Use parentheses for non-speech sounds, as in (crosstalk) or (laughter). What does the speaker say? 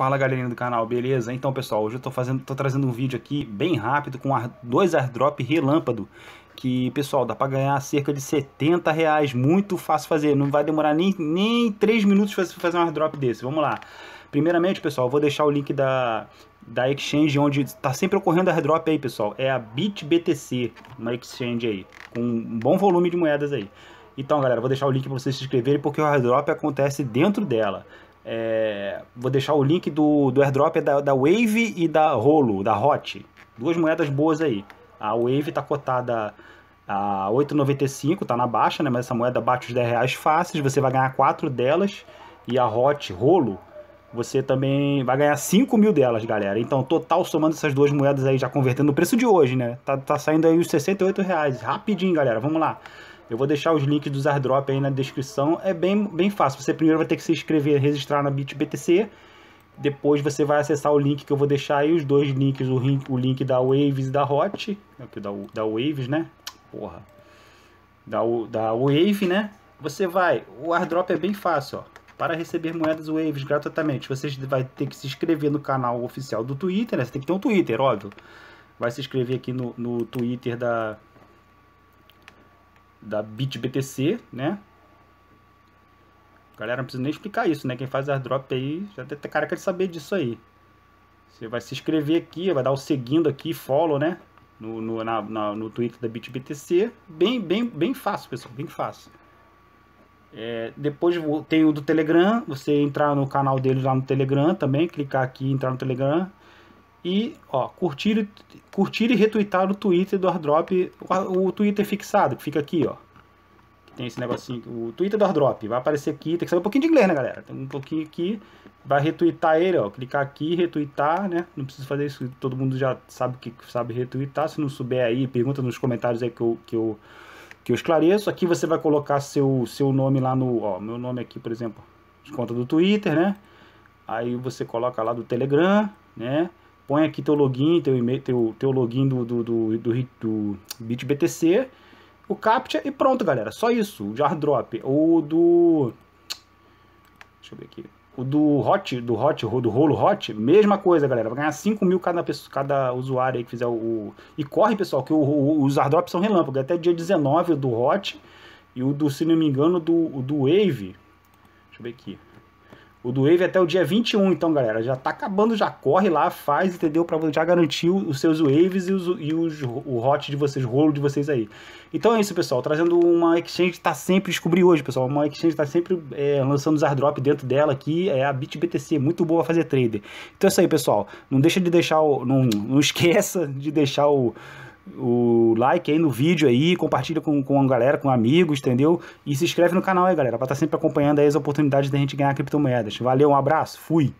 Fala galerinha do canal, beleza? Então pessoal, hoje eu tô, fazendo, tô trazendo um vídeo aqui bem rápido com ar, dois airdrop relâmpado Que pessoal, dá pra ganhar cerca de 70 reais, muito fácil fazer Não vai demorar nem, nem 3 minutos pra fazer um airdrop desse, vamos lá Primeiramente pessoal, eu vou deixar o link da, da exchange onde tá sempre ocorrendo airdrop aí pessoal É a BitBTC, uma exchange aí, com um bom volume de moedas aí então, galera, vou deixar o link para vocês se inscreverem, porque o airdrop acontece dentro dela. É, vou deixar o link do, do airdrop da, da Wave e da Rolo, da Hot. Duas moedas boas aí. A Wave está cotada a 8,95, tá na baixa, né? Mas essa moeda bate os 10 reais fáceis, você vai ganhar 4 delas. E a Hot Rolo, você também vai ganhar 5 mil delas, galera. Então, total, somando essas duas moedas aí, já convertendo o preço de hoje, né? Tá, tá saindo aí os 68 reais. Rapidinho, galera, vamos lá. Eu vou deixar os links dos airdrop aí na descrição. É bem, bem fácil. Você primeiro vai ter que se inscrever, registrar na BitBTC. Depois você vai acessar o link que eu vou deixar aí, os dois links, o link, o link da Waves e da Hot. É da, da Waves, né? Porra. Da, da Wave, né? Você vai. O airdrop é bem fácil, ó. Para receber moedas Waves gratuitamente, você vai ter que se inscrever no canal oficial do Twitter, né? Você tem que ter um Twitter, óbvio. Vai se inscrever aqui no, no Twitter da, da BitBTC, né? Galera, não precisa nem explicar isso, né? Quem faz airdrop aí, já tem que quer saber disso aí. Você vai se inscrever aqui, vai dar o seguindo aqui, follow, né? No, no, na, na, no Twitter da BitBTC. Bem, bem, bem fácil, pessoal, bem fácil. É, depois tem o do Telegram, você entrar no canal deles lá no Telegram também, clicar aqui, entrar no Telegram. E, ó, curtir curtir e retweetar o Twitter do Hardrop o Twitter fixado, que fica aqui, ó. Tem esse negocinho, o Twitter do Hardrop vai aparecer aqui, tem que saber um pouquinho de inglês, né, galera? Tem um pouquinho aqui, vai retweetar ele, ó, clicar aqui, retweetar, né? Não precisa fazer isso, todo mundo já sabe que sabe retweetar, se não souber aí, pergunta nos comentários aí que eu, que eu, que eu esclareço. Aqui você vai colocar seu, seu nome lá no, ó, meu nome aqui, por exemplo, de conta do Twitter, né? Aí você coloca lá do Telegram, né? põe aqui teu login, teu, e-mail, teu, teu login do, do, do, do, do BitBTC, o CAPTCHA e pronto, galera. Só isso, o jar drop. O do... Deixa eu ver aqui. O do hot, do hot, do rolo hot, mesma coisa, galera. Vai ganhar 5 mil cada, pessoa, cada usuário aí que fizer o... E corre, pessoal, que o, o, os drops são relâmpago. É até dia 19 do hot e o do, se não me engano, do, do wave. Deixa eu ver aqui. O do Wave é até o dia 21, então, galera. Já tá acabando, já corre lá, faz, entendeu? Pra já garantir os seus Waves e, os, e os, o hot de vocês, o rolo de vocês aí. Então é isso, pessoal. Trazendo uma exchange que tá sempre, descobri hoje, pessoal. Uma exchange que tá sempre é, lançando os airdrop dentro dela aqui. É a BitBTC, muito boa fazer trader. Então é isso aí, pessoal. Não deixa de deixar o. Não, não (laughs) esqueça de deixar o o like aí no vídeo aí, compartilha com, com a galera, com amigos, entendeu? E se inscreve no canal aí, galera, para estar tá sempre acompanhando aí as oportunidades da gente ganhar criptomoedas. Valeu, um abraço, fui!